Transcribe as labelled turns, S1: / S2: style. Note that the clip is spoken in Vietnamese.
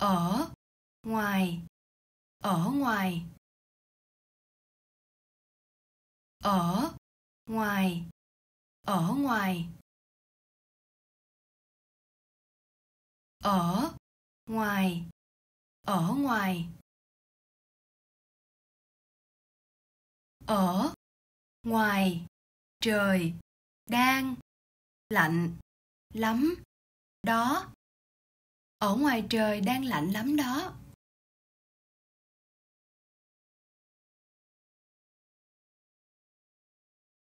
S1: ở ngoài ở ngoài ở ngoài ở ngoài ở ngoài ở ngoài ở ngoài trời đang lạnh lắm đó ở ngoài trời đang lạnh lắm đó.